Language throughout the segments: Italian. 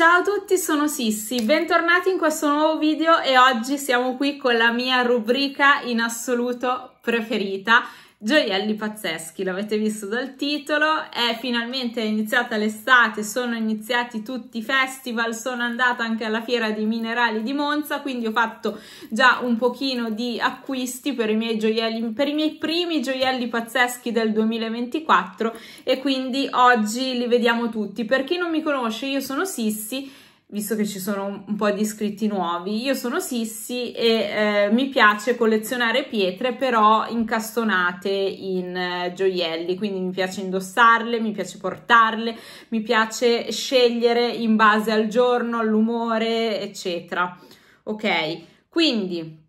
Ciao a tutti, sono Sissi, bentornati in questo nuovo video e oggi siamo qui con la mia rubrica in assoluto preferita Gioielli pazzeschi, l'avete visto dal titolo, è finalmente iniziata l'estate, sono iniziati tutti i festival, sono andata anche alla fiera dei minerali di Monza, quindi ho fatto già un pochino di acquisti per i miei gioielli, per i miei primi gioielli pazzeschi del 2024 e quindi oggi li vediamo tutti. Per chi non mi conosce, io sono Sissi visto che ci sono un po' di iscritti nuovi. Io sono Sissi e eh, mi piace collezionare pietre però incastonate in eh, gioielli, quindi mi piace indossarle, mi piace portarle, mi piace scegliere in base al giorno, all'umore, eccetera. Ok, quindi...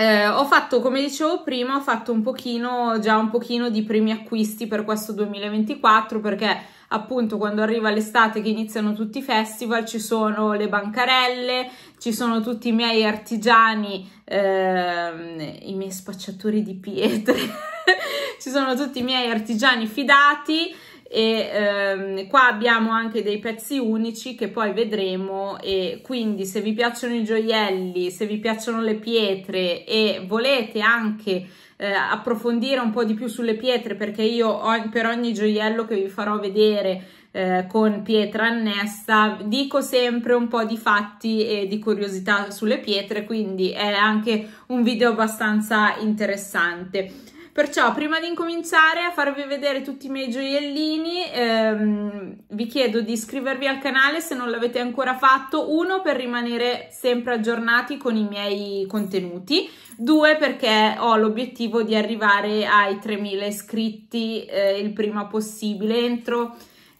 Eh, ho fatto, come dicevo prima, ho fatto un pochino, già un pochino di primi acquisti per questo 2024 perché appunto quando arriva l'estate che iniziano tutti i festival ci sono le bancarelle, ci sono tutti i miei artigiani, ehm, i miei spacciatori di pietre, ci sono tutti i miei artigiani fidati e ehm, qua abbiamo anche dei pezzi unici che poi vedremo e quindi se vi piacciono i gioielli, se vi piacciono le pietre e volete anche eh, approfondire un po' di più sulle pietre perché io ho, per ogni gioiello che vi farò vedere eh, con pietra annessa dico sempre un po' di fatti e di curiosità sulle pietre quindi è anche un video abbastanza interessante. Perciò prima di incominciare a farvi vedere tutti i miei gioiellini ehm, vi chiedo di iscrivervi al canale se non l'avete ancora fatto, uno per rimanere sempre aggiornati con i miei contenuti due perché ho l'obiettivo di arrivare ai 3.000 iscritti eh, il prima possibile entro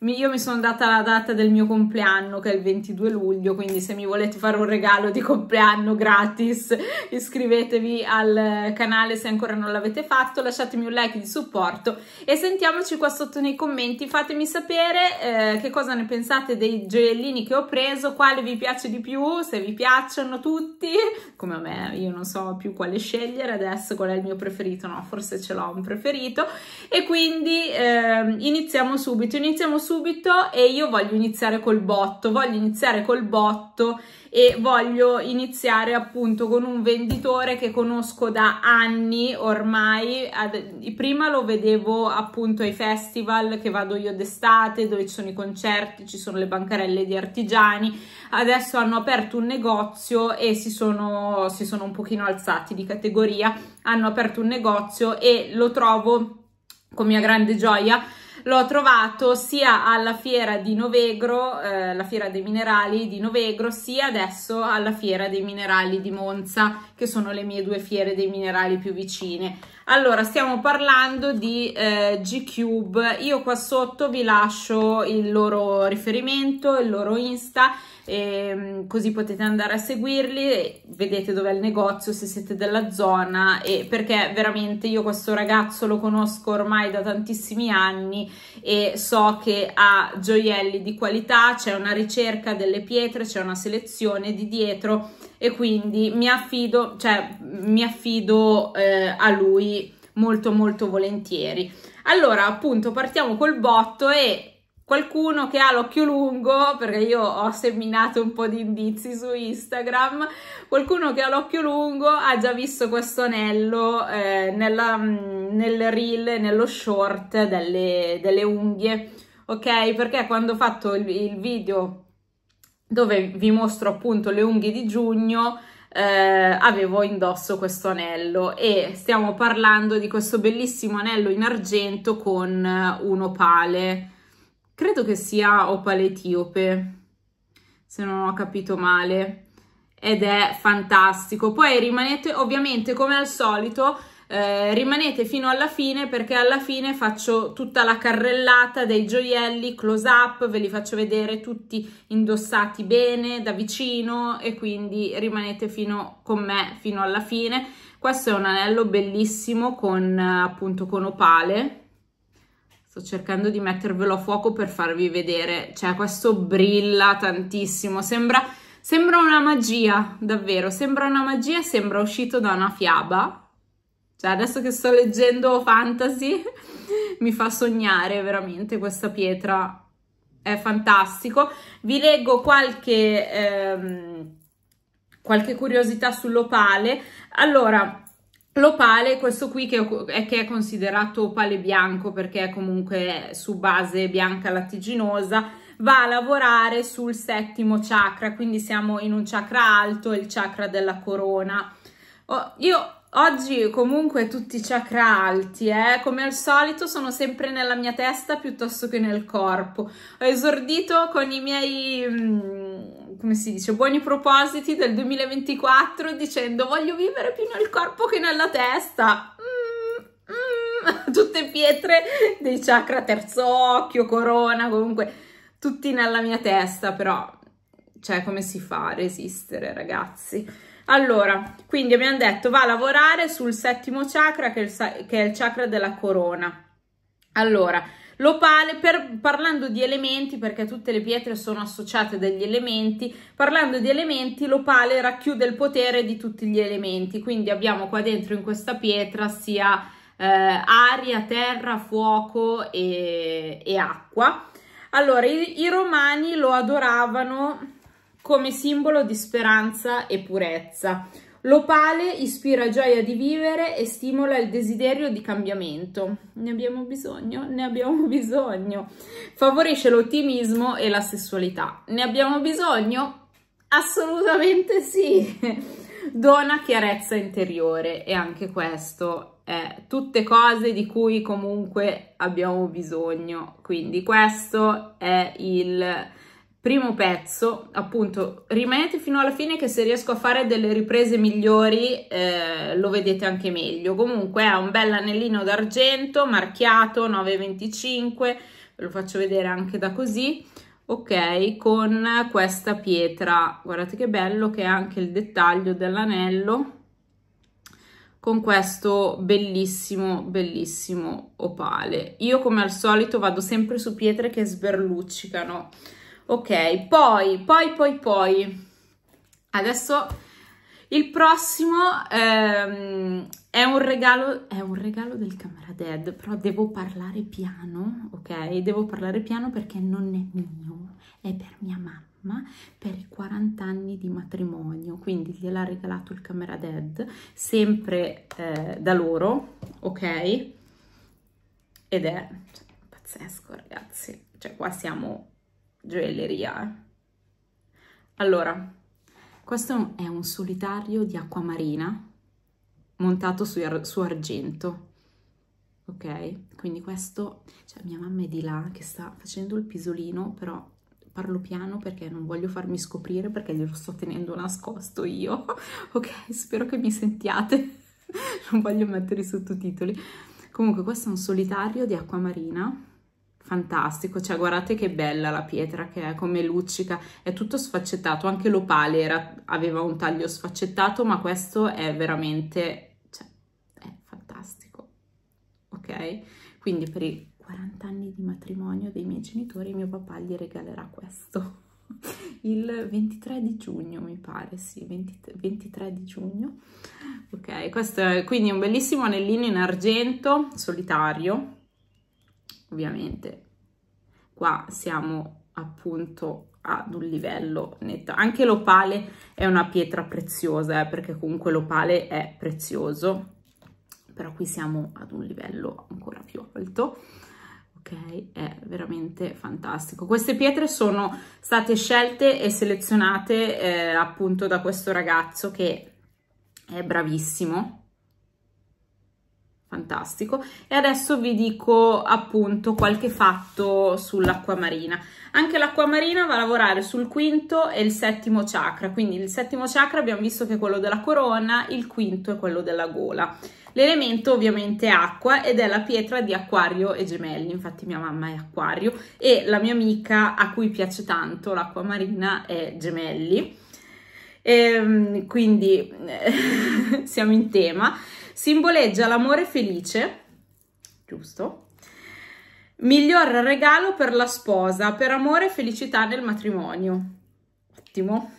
io mi sono data la data del mio compleanno che è il 22 luglio, quindi se mi volete fare un regalo di compleanno gratis iscrivetevi al canale se ancora non l'avete fatto, lasciatemi un like di supporto e sentiamoci qua sotto nei commenti, fatemi sapere eh, che cosa ne pensate dei gioiellini che ho preso, quale vi piace di più, se vi piacciono tutti, come a me, io non so più quale scegliere adesso, qual è il mio preferito, no forse ce l'ho un preferito e quindi eh, iniziamo subito, iniziamo subito subito e io voglio iniziare col botto, voglio iniziare col botto e voglio iniziare appunto con un venditore che conosco da anni ormai. prima lo vedevo appunto ai festival che vado io d'estate, dove ci sono i concerti, ci sono le bancarelle di artigiani. Adesso hanno aperto un negozio e si sono, si sono un pochino alzati di categoria. Hanno aperto un negozio e lo trovo con mia grande gioia l'ho trovato sia alla fiera di Novegro, eh, la fiera dei minerali di Novegro, sia adesso alla fiera dei minerali di Monza, che sono le mie due fiere dei minerali più vicine. Allora, stiamo parlando di eh, G-Cube, io qua sotto vi lascio il loro riferimento, il loro Insta, e mm, così potete andare a seguirli, vedete dov'è il negozio se siete della zona e perché veramente io questo ragazzo lo conosco ormai da tantissimi anni e so che ha gioielli di qualità, c'è una ricerca delle pietre, c'è una selezione di dietro e quindi mi affido, cioè, mi affido eh, a lui molto molto volentieri. Allora appunto partiamo col botto e qualcuno che ha l'occhio lungo, perché io ho seminato un po' di indizi su Instagram, qualcuno che ha l'occhio lungo ha già visto questo anello eh, nella, mm, nel reel, nello short delle, delle, unghie, ok? Perché quando ho fatto il, il video dove vi mostro appunto le unghie di giugno, eh, avevo indosso questo anello e stiamo parlando di questo bellissimo anello in argento con eh, un opale credo che sia opale etiope, se non ho capito male, ed è fantastico. Poi rimanete, ovviamente, come al solito, eh, rimanete fino alla fine perché alla fine faccio tutta la carrellata dei gioielli close up, ve li faccio vedere tutti indossati bene da vicino e quindi rimanete fino con me fino alla fine. Questo è un anello bellissimo con appunto con opale Sto cercando di mettervelo a fuoco per farvi vedere, cioè questo brilla tantissimo, sembra, sembra una magia, davvero, sembra una magia e sembra uscito da una fiaba. Cioè adesso che sto leggendo fantasy mi fa sognare veramente questa pietra, è fantastico. Vi leggo qualche... Ehm, qualche curiosità sull'opale. Allora, L'opale, questo qui che è, che è considerato opale bianco perché è comunque su base bianca lattiginosa, va a lavorare sul settimo chakra, quindi siamo in un chakra alto, il chakra della corona. Oh, io Oggi comunque tutti i chakra alti, eh? come al solito sono sempre nella mia testa piuttosto che nel corpo. Ho esordito con i miei mm, come si dice, buoni propositi del 2024 dicendo voglio vivere più nel corpo che nella testa. Mm, mm, tutte pietre dei chakra terzo occhio, corona, comunque tutti nella mia testa, però cioè come si fa a resistere ragazzi? Allora, quindi abbiamo detto va a lavorare sul settimo chakra che è il, che è il chakra della corona. Allora, L'opale, per, parlando di elementi, perché tutte le pietre sono associate a degli elementi, parlando di elementi, l'opale racchiude il potere di tutti gli elementi, quindi abbiamo qua dentro in questa pietra sia eh, aria, terra, fuoco e, e acqua. Allora, i, i romani lo adoravano come simbolo di speranza e purezza. L'opale ispira gioia di vivere e stimola il desiderio di cambiamento. Ne abbiamo bisogno? Ne abbiamo bisogno. Favorisce l'ottimismo e la sessualità. Ne abbiamo bisogno? Assolutamente sì. Dona chiarezza interiore e anche questo è tutte cose di cui comunque abbiamo bisogno. Quindi questo è il primo pezzo, appunto, rimanete fino alla fine che se riesco a fare delle riprese migliori eh, lo vedete anche meglio. Comunque ha un bel anellino d'argento marchiato 9,25, ve lo faccio vedere anche da così. Ok, con questa pietra, guardate che bello che è anche il dettaglio dell'anello con questo bellissimo bellissimo opale io come al solito vado sempre su pietre che sberluccicano ok poi poi poi poi adesso il prossimo ehm, è un regalo è un regalo del Camera però devo parlare piano ok devo parlare piano perché non è mio è per mia mamma per i 40 anni di matrimonio, quindi gliel'ha regalato il Camera Dead, sempre eh, da loro, ok? Ed è cioè, pazzesco ragazzi, cioè qua siamo gioielleria. Allora, questo è un solitario di acqua marina montato su, ar su argento. Ok? Quindi questo, cioè mia mamma è di là che sta facendo il pisolino, però parlo piano perché non voglio farmi scoprire perché glielo sto tenendo nascosto io. ok? Spero che mi sentiate. non voglio mettere i sottotitoli. Comunque questo è un solitario di acqua marina fantastico, cioè guardate che bella la pietra che è, come luccica, è tutto sfaccettato, anche l'opale era, aveva un taglio sfaccettato, ma questo è veramente, cioè, è fantastico, ok? Quindi per i 40 anni di matrimonio dei miei genitori mio papà gli regalerà questo, il 23 di giugno mi pare, sì, 20, 23 di giugno, ok? Questo è quindi un bellissimo anellino in argento, solitario, ovviamente qua siamo appunto ad un livello netto. Anche l'opale è una pietra preziosa, eh, perché comunque l'opale è prezioso, però qui siamo ad un livello ancora più alto. Ok, è veramente fantastico. Queste pietre sono state scelte e selezionate eh, appunto da questo ragazzo che è bravissimo fantastico e adesso vi dico appunto qualche fatto sull'acquamarina anche l'acquamarina va a lavorare sul quinto e il settimo chakra quindi il settimo chakra abbiamo visto che è quello della corona il quinto è quello della gola l'elemento ovviamente è acqua ed è la pietra di acquario e gemelli infatti mia mamma è acquario e la mia amica a cui piace tanto l'acquamarina è gemelli e, ehm, quindi siamo in tema simboleggia l'amore felice, giusto? Miglior regalo per la sposa, per amore e felicità nel matrimonio. Ottimo.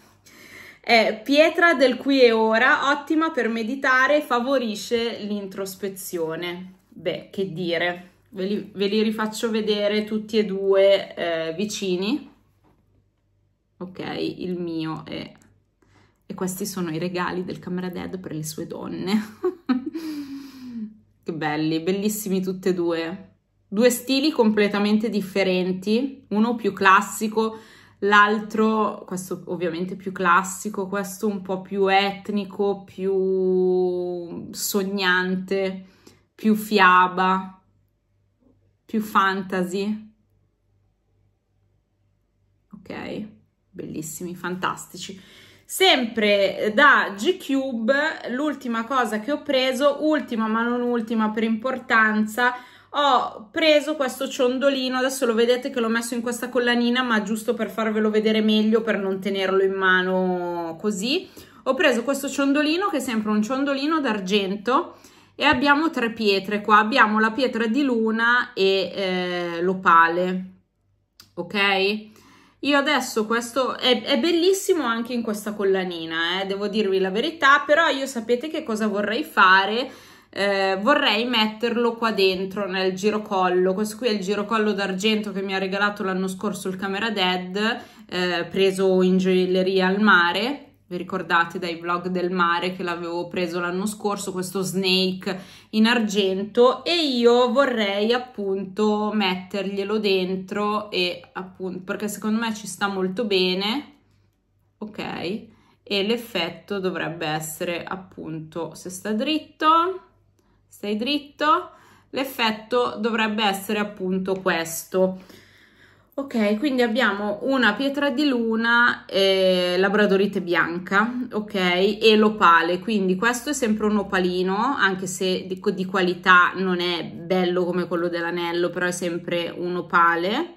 È pietra del qui e ora, ottima per meditare e favorisce l'introspezione. Beh, che dire, ve li, ve li, rifaccio vedere tutti e due eh, vicini. Ok, il mio è e questi sono i regali del Camera Dead per le sue donne. che belli, bellissimi tutti e due. Due stili completamente differenti, uno più classico, l'altro, questo ovviamente più classico, questo un po' più etnico, più sognante, più fiaba, più fantasy. Ok, bellissimi, fantastici. Sempre eh, da G-Cube, l'ultima cosa che ho preso, ultima ma non ultima per importanza, ho preso questo ciondolino, adesso lo vedete che l'ho messo in questa collanina, ma giusto per farvelo vedere meglio, per non tenerlo in mano così. Ho preso questo ciondolino che è sempre un ciondolino d'argento e abbiamo tre pietre qua, abbiamo la pietra di luna e eh, l'opale, ok? Io adesso questo è, è bellissimo anche in questa collanina, eh, devo dirvi la verità, però io sapete che cosa vorrei fare? Eh, vorrei metterlo qua dentro nel girocollo, questo qui è il girocollo d'argento che mi ha regalato l'anno scorso il Camera Dead, eh, preso in gioielleria al mare vi ricordate dai vlog del mare che l'avevo preso l'anno scorso, questo snake in argento e io vorrei appunto metterglielo dentro e appunto perché secondo me ci sta molto bene, ok? E l'effetto dovrebbe essere appunto se sta dritto, stai dritto, l'effetto dovrebbe essere appunto questo. Ok, quindi abbiamo una pietra di luna, eh, labradorite bianca, ok, e l'opale, quindi questo è sempre un opalino, anche se di, di qualità non è bello come quello dell'anello, però è sempre un opale,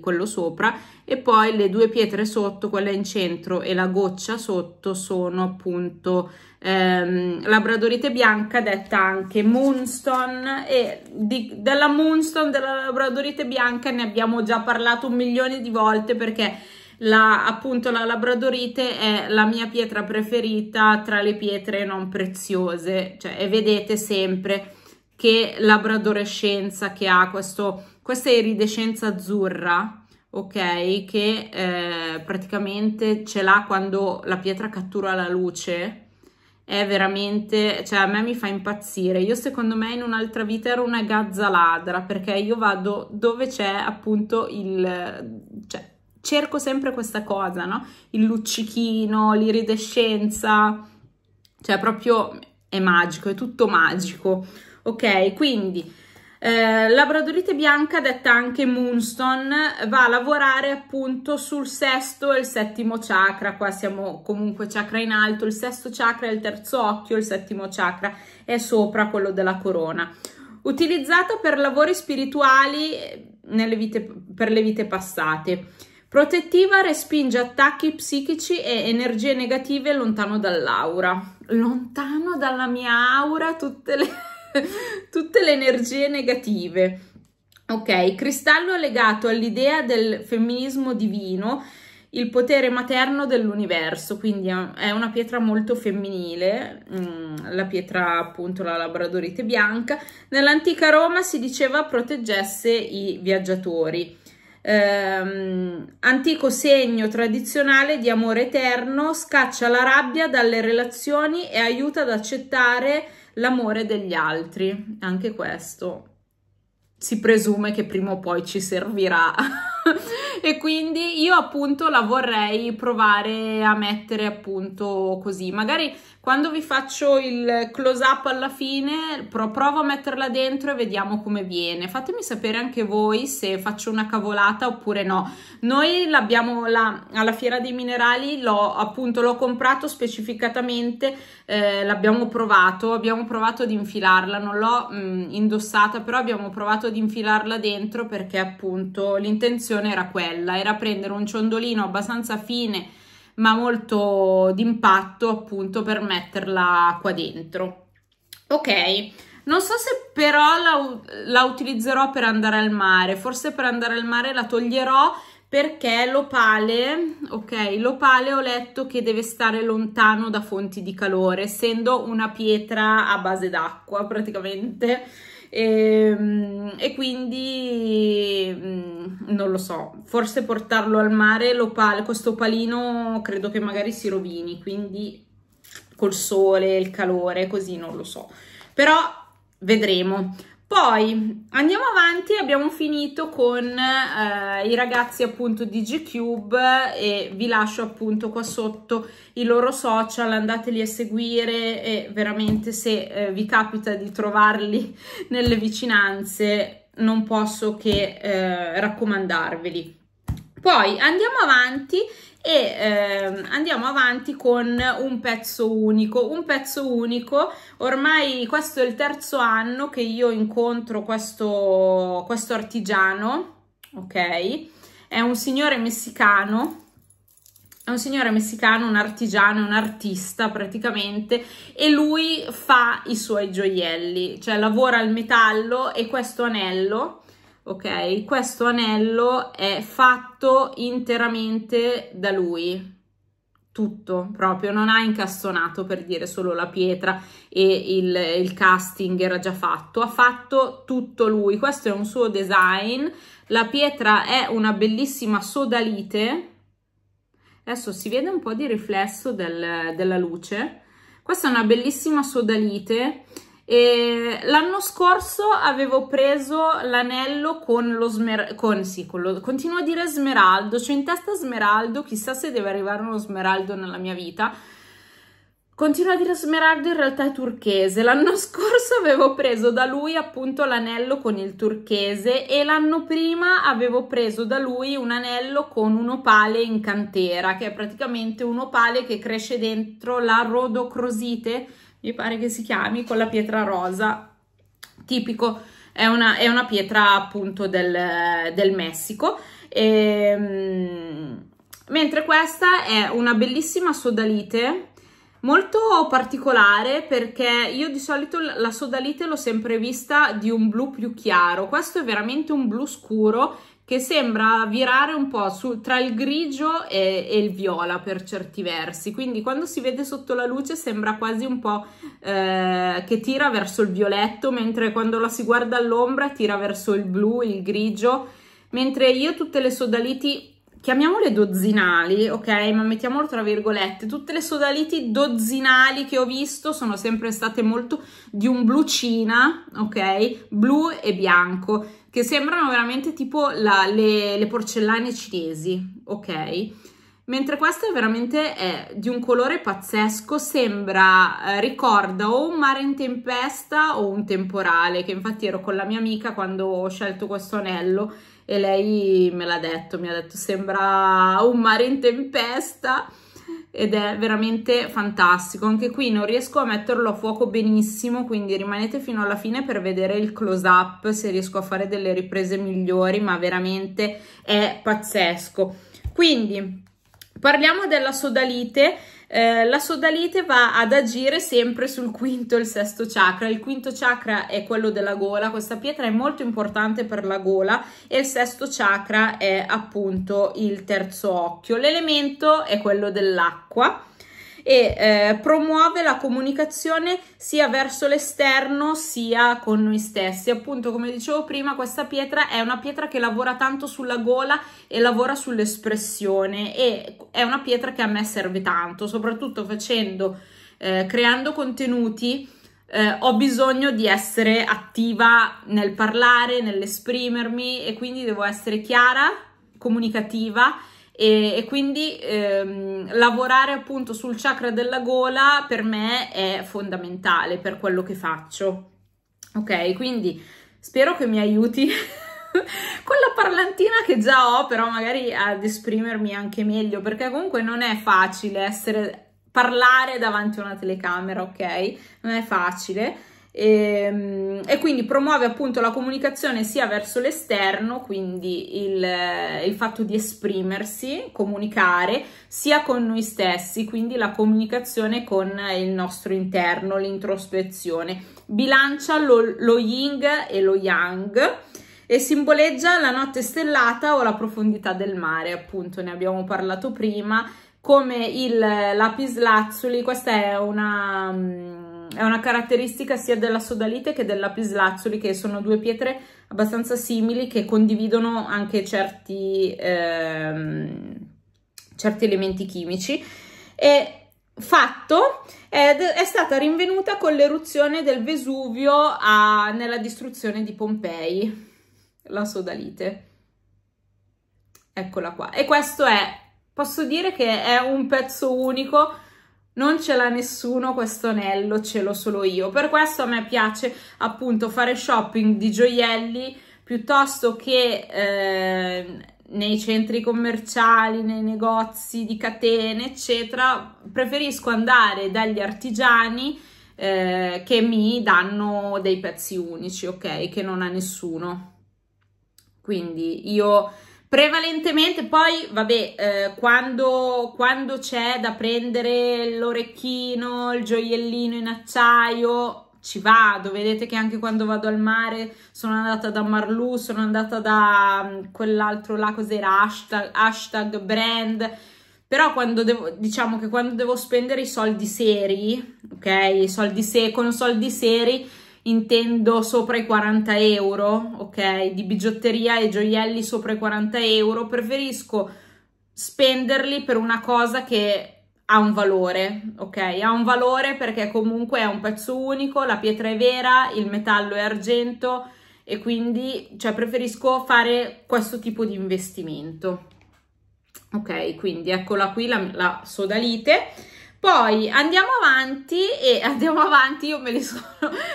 quello sopra, e poi le due pietre sotto, quella in centro e la goccia sotto, sono appunto ehm, labradorite bianca detta anche moonstone e di, della moonstone della labradorite bianca ne abbiamo già parlato un milione di volte perché la, appunto la labradorite è la mia pietra preferita tra le pietre non preziose cioè, e vedete sempre che labradorescenza che ha questo, questa iridescenza azzurra ok che eh, praticamente ce l'ha quando la pietra cattura la luce è veramente, cioè a me mi fa impazzire. Io secondo me in un'altra vita ero una gazza ladra perché io vado dove c'è appunto il... Cioè, cerco sempre questa cosa, no? Il luccichino, l'iridescenza, cioè proprio è magico, è tutto magico. Ok, quindi eh, labradorite bianca, detta anche moonstone, va a lavorare appunto sul sesto e il settimo chakra, qua siamo comunque chakra in alto, il sesto chakra è il terzo occhio, il settimo chakra è sopra quello della corona. Utilizzata per lavori spirituali eh, vite, per le vite passate. Protettiva respinge attacchi psichici e energie negative lontano dall'aura. Lontano dalla mia aura tutte le... tutte le energie negative. Ok, cristallo legato all'idea del femminismo divino, il potere materno dell'universo, quindi è una pietra molto femminile, mm, la pietra appunto la labradorite bianca. Nell'antica Roma si diceva proteggesse i viaggiatori. Ehm, antico segno tradizionale di amore eterno, scaccia la rabbia dalle relazioni e aiuta ad accettare L'amore degli altri, anche questo si presume che prima o poi ci servirà e quindi io appunto la vorrei provare a mettere appunto così. Magari quando vi faccio il close up alla fine pro- provo a metterla dentro e vediamo come viene. Fatemi sapere anche voi se faccio una cavolata oppure no. Noi l'abbiamo la, alla fiera dei minerali, l'ho appunto l'ho comprato specificatamente, eh, l'abbiamo provato, abbiamo provato ad infilarla, non l'ho mm, indossata, però abbiamo provato ad infilarla dentro perché appunto l'intenzione era quella bella era prendere un ciondolino abbastanza fine ma molto d'impatto appunto per metterla qua dentro. Ok, non so se però la, la, utilizzerò per andare al mare, forse per andare al mare la toglierò perché l'opale, ok, l'opale ho letto che deve stare lontano da fonti di calore, essendo una pietra a base d'acqua praticamente e, ehm, e quindi mm, non lo so, forse portarlo al mare, l'opale, questo palino credo che magari si rovini, quindi col sole, il calore, così non lo so. Però vedremo. Poi andiamo avanti, abbiamo finito con eh, i ragazzi appunto di G-Cube e vi lascio appunto qua sotto i loro social, andateli a seguire e veramente se eh, vi capita di trovarli nelle vicinanze non posso che eh, raccomandarveli. Poi andiamo avanti e ehm, andiamo avanti con un pezzo unico un pezzo unico ormai questo è il terzo anno che io incontro questo, questo artigiano ok è un signore messicano è un signore messicano, un artigiano, un artista praticamente e lui fa i suoi gioielli, cioè lavora il metallo e questo anello ok? Questo anello è fatto interamente da lui, tutto proprio, non ha incastonato per dire solo la pietra e il, il, casting era già fatto, ha fatto tutto lui, questo è un suo design, la pietra è una bellissima sodalite, adesso si vede un po' di riflesso del, della luce, questa è una bellissima sodalite l'anno scorso avevo preso l'anello con lo smeraldo, con, sì, con continuo a dire smeraldo, c'ho cioè in testa smeraldo, chissà se deve arrivare uno smeraldo nella mia vita. Continuo a dire smeraldo, in realtà è turchese. L'anno scorso avevo preso da lui appunto l'anello con il turchese e l'anno prima avevo preso da lui un anello con un opale in cantera, che è praticamente un opale che cresce dentro la rodocrosite, mi pare che si chiami, con la pietra rosa, tipico, è una, è una pietra appunto del, del Messico. E, ehm, mentre questa è una bellissima sodalite, molto particolare perché io di solito la sodalite l'ho sempre vista di un blu più chiaro, questo è veramente un blu scuro che sembra virare un po' su, tra il grigio e, e, il viola per certi versi, quindi quando si vede sotto la luce sembra quasi un po' eh, che tira verso il violetto, mentre quando la si guarda all'ombra tira verso il blu, il grigio, mentre io tutte le sodaliti chiamiamole dozzinali, ok? Ma mettiamolo tra virgolette, tutte le sodaliti dozzinali che ho visto sono sempre state molto di un blu cina, ok? Blu e bianco che sembrano veramente tipo la, le, le, porcellane cinesi, ok? Mentre questo è veramente è di un colore pazzesco, sembra, eh, ricorda o un mare in tempesta o un temporale, che infatti ero con la mia amica quando ho scelto questo anello e lei me l'ha detto, mi ha detto sembra un mare in tempesta ed è veramente fantastico. Anche qui non riesco a metterlo a fuoco benissimo, quindi rimanete fino alla fine per vedere il close up, se riesco a fare delle riprese migliori, ma veramente è pazzesco. Quindi parliamo della sodalite eh, la sodalite va ad agire sempre sul quinto e il sesto chakra. Il quinto chakra è quello della gola, questa pietra è molto importante per la gola e il sesto chakra è appunto il terzo occhio. L'elemento è quello dell'acqua e eh, promuove la comunicazione sia verso l'esterno sia con noi stessi. Appunto, come dicevo prima, questa pietra è una pietra che lavora tanto sulla gola e lavora sull'espressione e è una pietra che a me serve tanto, soprattutto facendo, eh, creando contenuti. Eh, ho bisogno di essere attiva nel parlare, nell'esprimermi e quindi devo essere chiara, comunicativa e, e quindi ehm, lavorare appunto sul chakra della gola per me è fondamentale per quello che faccio. Ok, quindi spero che mi aiuti con la parlantina che già ho, però magari ad esprimermi anche meglio, perché comunque non è facile essere parlare davanti a una telecamera, ok? Non è facile e, ehm, e, quindi promuove appunto la comunicazione sia verso l'esterno, quindi il, eh, il, fatto di esprimersi, comunicare, sia con noi stessi, quindi la comunicazione con il nostro interno, l'introspezione. Bilancia lo, lo ying e lo yang e simboleggia la notte stellata o la profondità del mare, appunto ne abbiamo parlato prima, come il eh, lapislazzuli, questa è una mm, è una caratteristica sia della sodalite che della pislazzuli, che sono due pietre abbastanza simili che condividono anche certi, ehm, certi elementi chimici. E fatto ed è stata rinvenuta con l'eruzione del Vesuvio a, nella distruzione di Pompei, la sodalite. Eccola qua. E questo è, posso dire che è un pezzo unico non ce l'ha nessuno questo anello, ce l'ho solo io. Per questo a me piace appunto fare shopping di gioielli piuttosto che eh, nei centri commerciali, nei negozi di catene, eccetera. Preferisco andare dagli artigiani eh, che mi danno dei pezzi unici, ok? Che non ha nessuno. Quindi io Prevalentemente poi, vabbè, eh, quando, quando c'è da prendere l'orecchino, il gioiellino in acciaio, ci vado. Vedete che anche quando vado al mare sono andata da Marlou, sono andata da mm, quell'altro là, cos'era? Hashtag, hashtag brand però quando devo, diciamo che quando devo spendere i soldi seri, ok, i soldi se, con soldi seri intendo sopra i 40 euro, ok? Di bigiotteria e gioielli sopra i 40 euro, preferisco spenderli per una cosa che ha un valore, ok? Ha un valore perché comunque è un pezzo unico, la pietra è vera, il metallo è argento e quindi cioè, preferisco fare questo tipo di investimento. Ok, quindi eccola qui la, la sodalite. Poi andiamo avanti e andiamo avanti, io me li sono,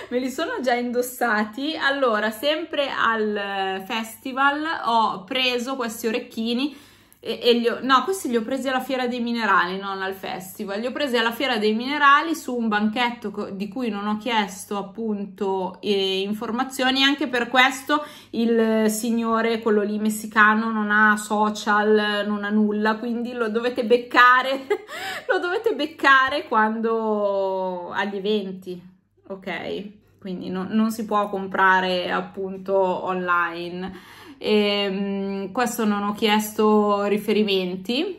me li sono già indossati. Allora, sempre al eh, festival ho preso questi orecchini e, e li ho, no, questi li ho presi alla Fiera dei Minerali, non al festival. Li ho presi alla Fiera dei Minerali su un banchetto di cui non ho chiesto appunto eh, informazioni. Anche per questo il signore, quello lì messicano, non ha social, non ha nulla. Quindi lo dovete beccare, lo dovete beccare quando agli eventi, ok? Quindi no, non si può comprare appunto online e, ehm, questo non ho chiesto riferimenti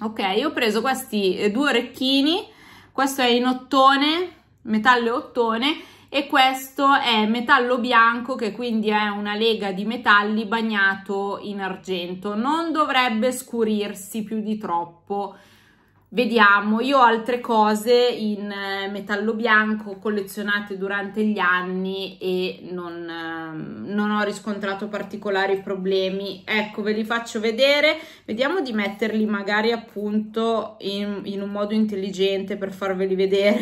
ok ho preso questi eh, due orecchini questo è in ottone metallo ottone e questo è metallo bianco che quindi è una lega di metalli bagnato in argento non dovrebbe scurirsi più di troppo Vediamo, io ho altre cose in eh, metallo bianco collezionate durante gli anni e non, ehm, non, ho riscontrato particolari problemi. Ecco, ve li faccio vedere. Vediamo di metterli magari appunto in, in un modo intelligente per farveli vedere.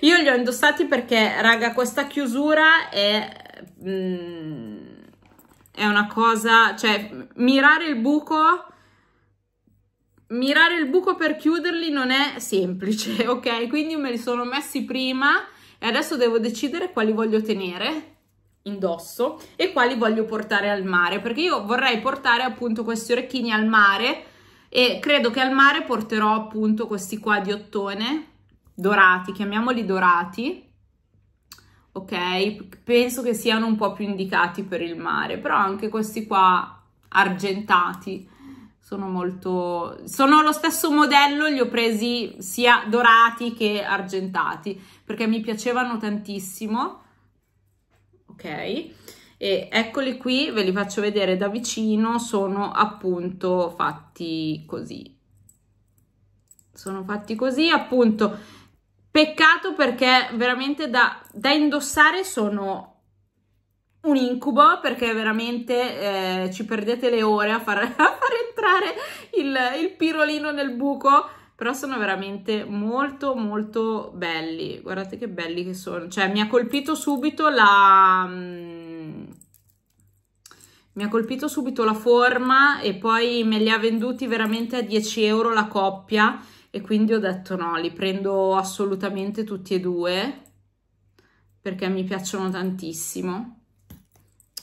io li ho indossati perché, raga, questa chiusura è... Mm, è una cosa... cioè, mirare il buco mirare il buco per chiuderli non è semplice, ok? Quindi me li sono messi prima e adesso devo decidere quali voglio tenere indosso e quali voglio portare al mare, perché io vorrei portare appunto questi orecchini al mare e credo che al mare porterò appunto questi qua di ottone dorati, chiamiamoli dorati, ok? Penso che siano un po' più indicati per il mare, però anche questi qua argentati sono molto... sono lo stesso modello, li ho presi sia dorati che argentati, perché mi piacevano tantissimo, ok? E eccoli qui, ve li faccio vedere da vicino, sono appunto fatti così. Sono fatti così, appunto, peccato perché veramente da, da indossare sono un incubo perché veramente eh, ci perdete le ore a far, a far entrare il, il pirolino nel buco però sono veramente molto molto belli guardate che belli che sono cioè mi ha colpito subito la mm, mi ha colpito subito la forma e poi me li ha venduti veramente a 10 euro la coppia e quindi ho detto no li prendo assolutamente tutti e due perché mi piacciono tantissimo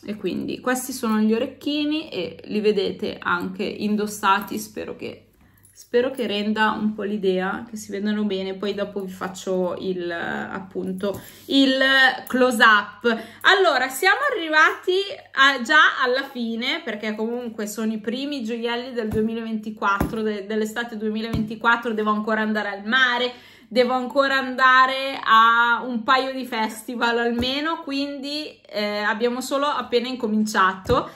e quindi questi sono gli orecchini e li vedete anche indossati spero che, spero che renda un po' l'idea che si vedano bene poi dopo vi faccio il appunto il close up allora siamo arrivati a, già alla fine perché comunque sono i primi gioielli del 2024 de, dell'estate 2024 devo ancora andare al mare devo ancora andare a un paio di festival almeno, quindi eh, abbiamo solo appena incominciato.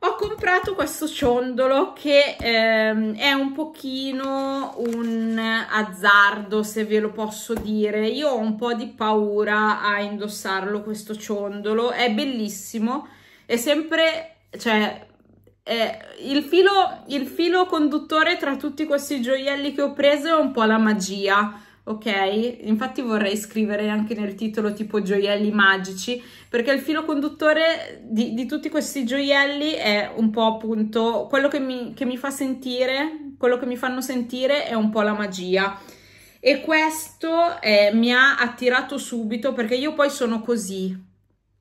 Ho comprato questo ciondolo che ehm, è un pochino un azzardo, se ve lo posso dire. Io ho un po' di paura a indossarlo questo ciondolo, è bellissimo, è sempre, cioè, eh, il, filo, il, filo, conduttore tra tutti questi gioielli che ho preso è un po' la magia ok? Infatti vorrei scrivere anche nel titolo tipo gioielli magici, perché il filo conduttore di, di tutti questi gioielli è un po' appunto quello che mi, che mi, fa sentire, quello che mi fanno sentire è un po' la magia. E questo eh, mi ha attirato subito perché io poi sono così,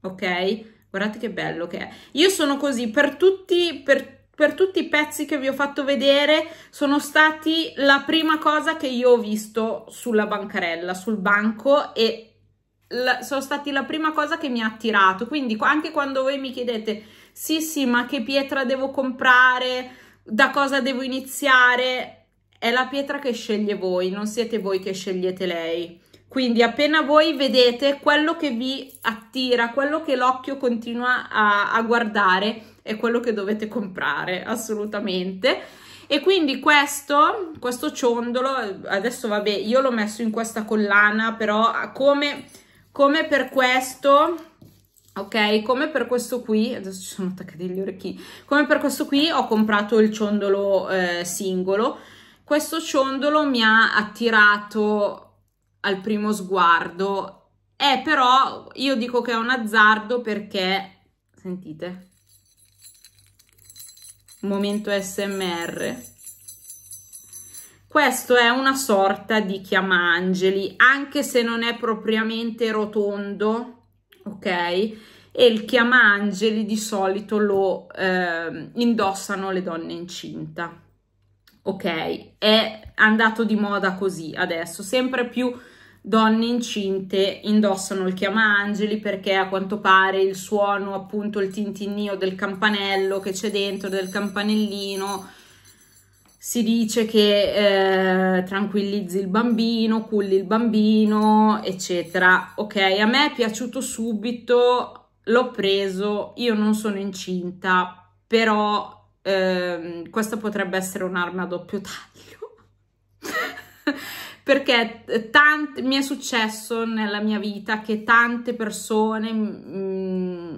ok? Guardate che bello che è. Io sono così per tutti, per per tutti i pezzi che vi ho fatto vedere sono stati la prima cosa che io ho visto sulla bancarella, sul banco e la, sono stati la prima cosa che mi ha attirato. Quindi anche quando voi mi chiedete sì sì ma che pietra devo comprare, da cosa devo iniziare, è la pietra che sceglie voi, non siete voi che scegliete lei. Quindi appena voi vedete quello che vi attira, quello che l'occhio continua a, a guardare, è quello che dovete comprare assolutamente e quindi questo, questo ciondolo adesso vabbè io l'ho messo in questa collana però come, come per questo ok come per questo qui adesso ci sono attaccati gli orecchini come per questo qui ho comprato il ciondolo eh, singolo questo ciondolo mi ha attirato al primo sguardo è però io dico che è un azzardo perché sentite momento smr questo è una sorta di chiamangeli anche se non è propriamente rotondo ok e il chiamangeli di solito lo eh, indossano le donne incinta ok è andato di moda così adesso sempre più donne incinte indossano il chiamaangeli perché a quanto pare il suono, appunto il tintinnio del campanello che c'è dentro, del campanellino, si dice che eh, tranquillizzi il bambino, culli il bambino, eccetera. Ok, a me è piaciuto subito, l'ho preso, io non sono incinta, però eh, questa potrebbe essere un'arma a doppio taglio. perché eh, tante, mi è successo nella mia vita che tante persone mh, mm,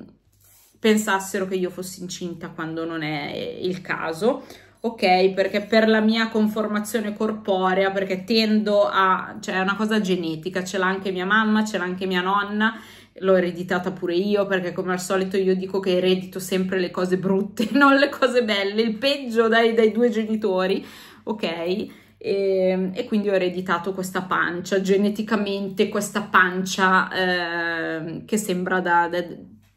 pensassero che io fossi incinta quando non è eh, il caso ok? Perché per la mia conformazione corporea, perché tendo a, cioè è una cosa genetica, ce l'ha anche mia mamma, ce l'ha anche mia nonna, l'ho ereditata pure io, perché come al solito io dico che eredito sempre le cose brutte, non le cose belle, il peggio dai, dai due genitori, ok? e, ehm, e quindi ho ereditato questa pancia, geneticamente questa pancia eh, che sembra da, da,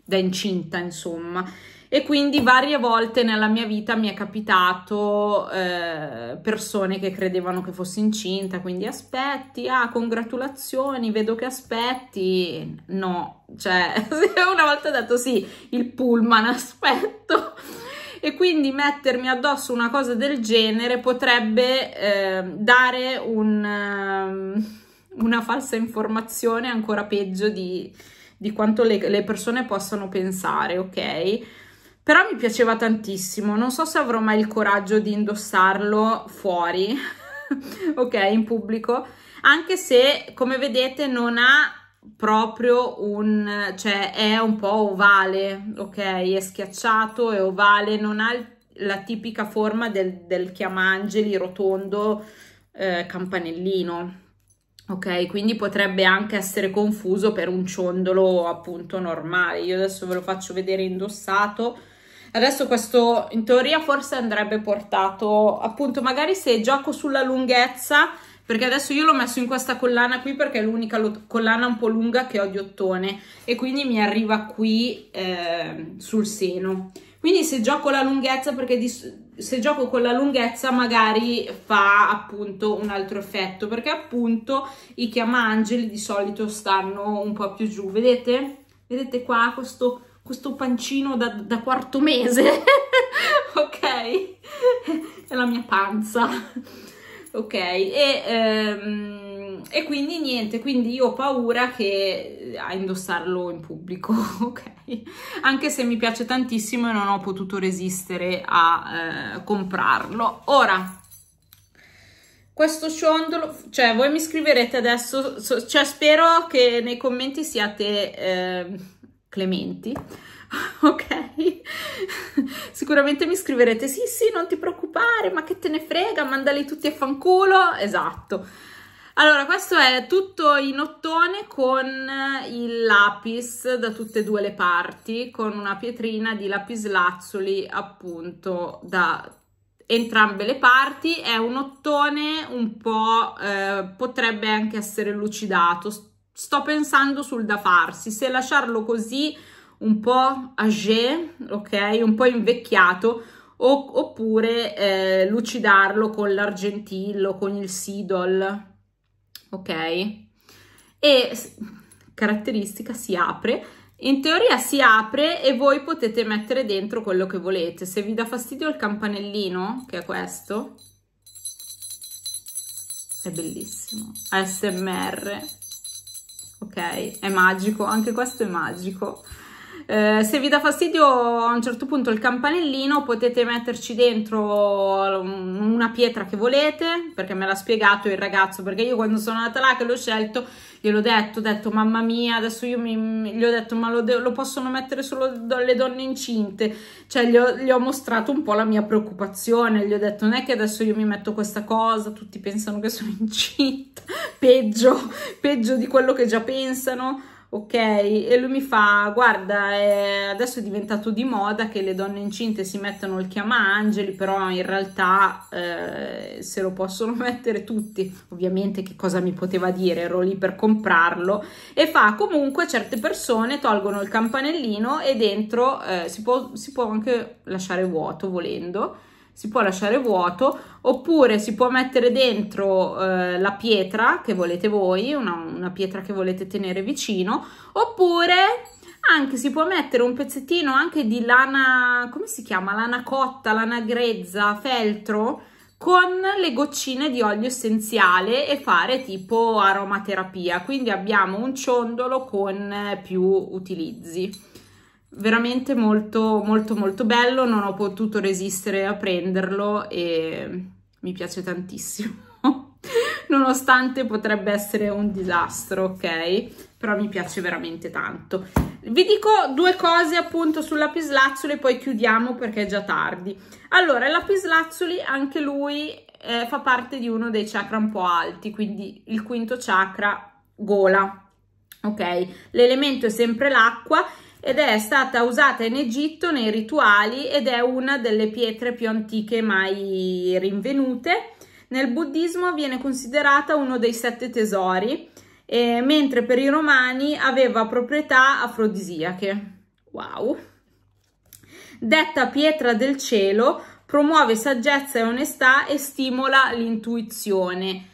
da incinta insomma e quindi varie volte nella mia vita mi è capitato eh, persone che credevano che fossi incinta, quindi aspetti, ah congratulazioni, vedo che aspetti, no, cioè una volta ho detto sì, il pullman aspetto e quindi mettermi addosso una cosa del genere potrebbe eh, dare un, ehm, una falsa informazione ancora peggio di, di quanto le, le persone possano pensare, ok? Però mi piaceva tantissimo, non so se avrò mai il coraggio di indossarlo fuori, ok, in pubblico, anche se come vedete non ha proprio un, cioè è un po' ovale, ok? È schiacciato, è ovale, non ha la tipica forma del, del chiamangeli rotondo eh, campanellino, ok? Quindi potrebbe anche essere confuso per un ciondolo appunto normale. Io adesso ve lo faccio vedere indossato. Adesso questo in teoria forse andrebbe portato appunto magari se gioco sulla lunghezza perché adesso io l'ho messo in questa collana qui perché è l'unica collana un po' lunga che ho di ottone e quindi mi arriva qui eh, sul seno quindi se gioco la lunghezza perché di, se gioco con la lunghezza magari fa appunto un altro effetto perché appunto i chiamangeli di solito stanno un po' più giù vedete? vedete qua questo, questo pancino da, da quarto mese ok? è la mia panza ok? E, ehm, e, quindi niente, quindi io ho paura che eh, a indossarlo in pubblico, ok? Anche se mi piace tantissimo e non ho potuto resistere a eh, comprarlo. Ora, questo ciondolo, cioè voi mi scriverete adesso, so, cioè spero che nei commenti siate eh, clementi, ok? Sicuramente mi scriverete, sì sì, non ti preoccupare, ma che te ne frega, mandali tutti a fanculo, esatto. Allora, questo è tutto in ottone con il lapis da tutte e due le parti, con una pietrina di lapislazzuli appunto da entrambe le parti. È un ottone un po', eh, potrebbe anche essere lucidato. Sto pensando sul da farsi, se lasciarlo così un po' agé, ok? Un po' invecchiato, o, oppure eh, lucidarlo con l'argentillo, con il sidol, ok? E caratteristica si apre in teoria si apre e voi potete mettere dentro quello che volete. Se vi dà fastidio il campanellino, che è questo, è bellissimo. ASMR, ok? È magico, anche questo è magico. Eh, se vi dà fastidio a un certo punto il campanellino potete metterci dentro um, una pietra che volete perché me l'ha spiegato il ragazzo perché io quando sono andata là che l'ho scelto gliel'ho detto, ho detto mamma mia adesso io mi, gli ho detto ma lo, lo possono mettere solo le donne incinte cioè gli ho, gli ho, mostrato un po' la mia preoccupazione gli ho detto non è che adesso io mi metto questa cosa tutti pensano che sono incinta peggio, peggio di quello che già pensano ok? E lui mi fa, guarda, è adesso è diventato di moda che le donne incinte si mettono il chiamaangeli, però in realtà eh, se lo possono mettere tutti. Ovviamente che cosa mi poteva dire? Ero lì per comprarlo. E fa, comunque certe persone tolgono il campanellino e dentro eh, si, può, si può anche lasciare vuoto volendo si può lasciare vuoto oppure si può mettere dentro eh, la pietra che volete voi, una, una pietra che volete tenere vicino oppure anche si può mettere un pezzettino anche di lana, come si chiama? Lana cotta, lana grezza, feltro con le goccine di olio essenziale e fare tipo aromaterapia. Quindi abbiamo un ciondolo con più utilizzi veramente molto molto molto bello, non ho potuto resistere a prenderlo e mi piace tantissimo. Nonostante potrebbe essere un disastro, ok? Però mi piace veramente tanto. Vi dico due cose appunto sul lapislazzuli e poi chiudiamo perché è già tardi. Allora, il lapislazzuli anche lui eh, fa parte di uno dei chakra un po' alti, quindi il quinto chakra gola, ok? L'elemento è sempre l'acqua ed è stata usata in Egitto nei rituali ed è una delle pietre più antiche mai rinvenute. Nel buddismo viene considerata uno dei sette tesori, eh, mentre per i romani aveva proprietà afrodisiache. Wow! Detta pietra del cielo, promuove saggezza e onestà e stimola l'intuizione.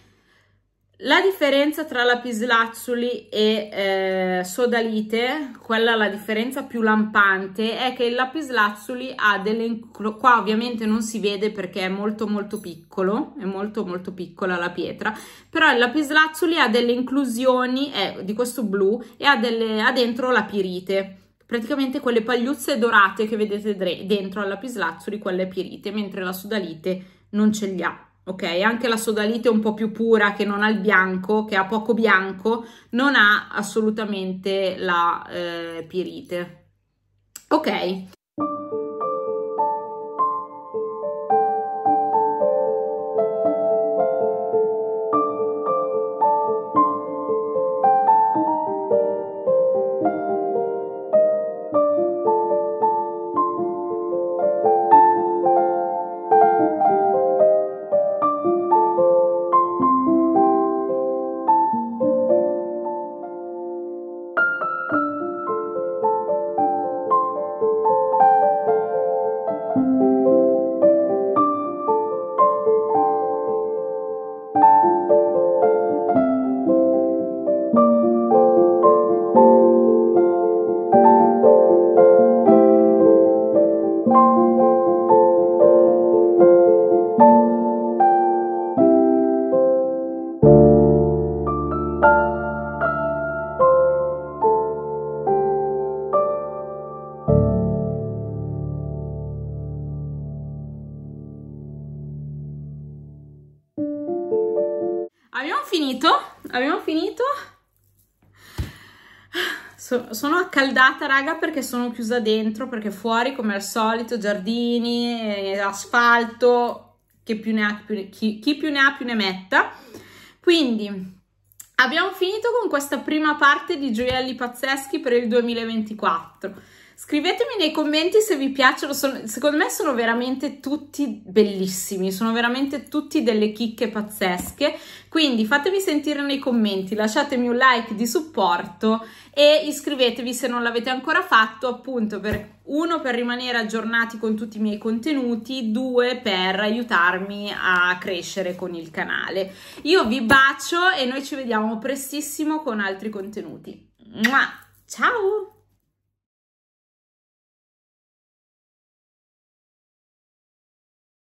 La differenza tra lapislazzuli e eh, sodalite, quella la differenza più lampante, è che il lapislazzuli ha delle... qua ovviamente non si vede perché è molto molto piccolo, è molto molto piccola la pietra, però il lapislazzuli ha delle inclusioni eh, di questo blu e ha, delle, ha dentro la pirite praticamente quelle pagliuzze dorate che vedete dentro al lapislazzuli, quelle pirite, mentre la sodalite non ce li ha ok? Anche la sodalite un po' più pura che non ha il bianco, che ha poco bianco, non ha assolutamente la eh, pirite. Ok, So, sono accaldata, raga, perché sono chiusa dentro, perché fuori, come al solito, giardini, eh, asfalto, che più ne ha, più ne, chi, chi più ne ha più ne metta. Quindi, abbiamo finito con questa prima parte di gioielli pazzeschi per il 2024. Scrivetemi nei commenti se vi piacciono, sono, secondo me sono veramente tutti bellissimi, sono veramente tutti delle chicche pazzesche, quindi fatemi sentire nei commenti, lasciatemi un like di supporto e iscrivetevi se non l'avete ancora fatto, appunto per uno per rimanere aggiornati con tutti i miei contenuti, due per aiutarmi a crescere con il canale. Io vi bacio e noi ci vediamo prestissimo con altri contenuti. Mua! Ciao!